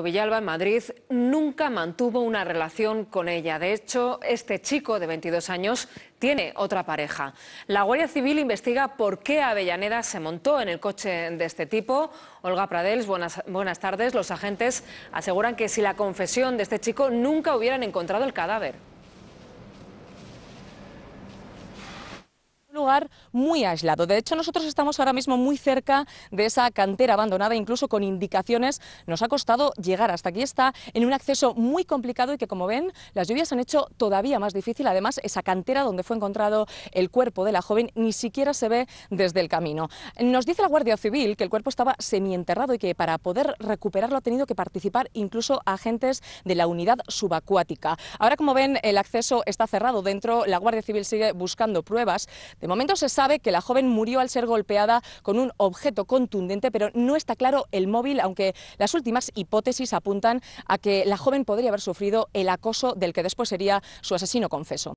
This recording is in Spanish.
Villalba en Madrid nunca mantuvo una relación con ella. De hecho, este chico de 22 años tiene otra pareja. La Guardia Civil investiga por qué Avellaneda se montó en el coche de este tipo. Olga Pradels, buenas, buenas tardes. Los agentes aseguran que si la confesión de este chico nunca hubieran encontrado el cadáver. muy aislado. De hecho, nosotros estamos ahora mismo muy cerca de esa cantera abandonada, incluso con indicaciones. Nos ha costado llegar hasta aquí. Está en un acceso muy complicado y que, como ven, las lluvias han hecho todavía más difícil. Además, esa cantera donde fue encontrado el cuerpo de la joven ni siquiera se ve desde el camino. Nos dice la Guardia Civil que el cuerpo estaba semienterrado y que para poder recuperarlo ha tenido que participar incluso agentes de la unidad subacuática. Ahora, como ven, el acceso está cerrado dentro. La Guardia Civil sigue buscando pruebas. De momento se sabe que la joven murió al ser golpeada con un objeto contundente, pero no está claro el móvil, aunque las últimas hipótesis apuntan a que la joven podría haber sufrido el acoso del que después sería su asesino confeso.